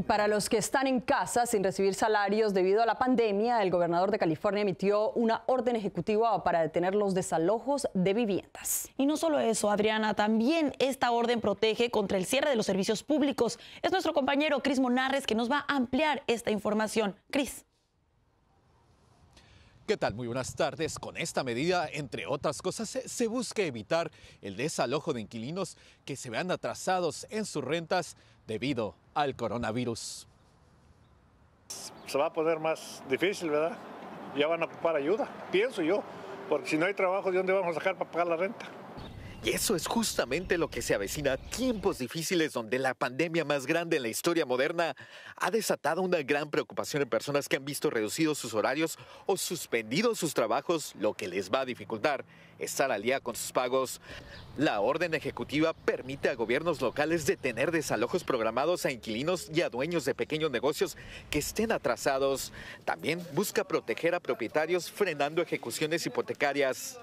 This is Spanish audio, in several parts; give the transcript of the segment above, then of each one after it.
Y para los que están en casa sin recibir salarios debido a la pandemia, el gobernador de California emitió una orden ejecutiva para detener los desalojos de viviendas. Y no solo eso, Adriana, también esta orden protege contra el cierre de los servicios públicos. Es nuestro compañero Cris Monarres que nos va a ampliar esta información. Cris. ¿Qué tal? Muy buenas tardes. Con esta medida, entre otras cosas, se, busca evitar el desalojo de inquilinos que se vean atrasados en sus rentas debido al coronavirus. Se va a poner más difícil, ¿verdad? Ya van a ocupar ayuda, pienso yo, porque si no hay trabajo, ¿de dónde vamos a sacar para pagar la renta? Y eso es justamente lo que se avecina, a tiempos difíciles donde la pandemia más grande en la historia moderna ha desatado una gran preocupación en personas que han visto reducidos sus horarios o suspendidos sus trabajos, lo que les va a dificultar estar al día con sus pagos. La orden ejecutiva permite a gobiernos locales detener desalojos programados a inquilinos y a dueños de pequeños negocios que estén atrasados. También busca proteger a propietarios frenando ejecuciones hipotecarias.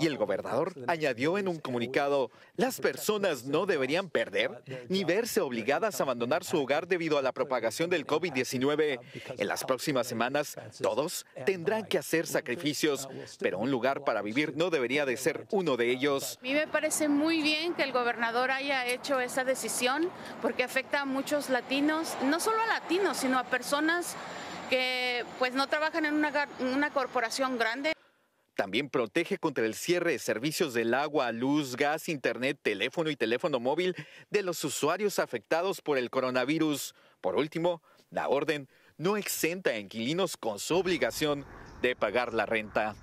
Y el gobernador añadió en un comunicado, las personas no deberían perder ni verse obligadas a abandonar su hogar debido a la propagación del COVID-19. En las próximas semanas, todos tendrán que hacer sacrificios, pero un lugar para vivir no debería de ser uno de ellos. A mí me parece muy bien que el gobernador haya hecho esa decisión porque afecta a muchos latinos, no solo a latinos, sino a personas que pues no trabajan en una, en una corporación grande. También protege contra el cierre de servicios del agua, luz, gas, internet, teléfono y teléfono móvil de los usuarios afectados por el coronavirus. Por último, la orden no exenta a inquilinos con su obligación de pagar la renta.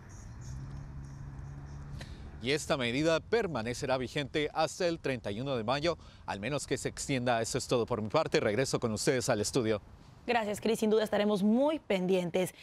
Y esta medida permanecerá vigente hasta el 31 de mayo, al menos que se extienda. Eso es todo por mi parte. Regreso con ustedes al estudio. Gracias, Cris. Sin duda estaremos muy pendientes.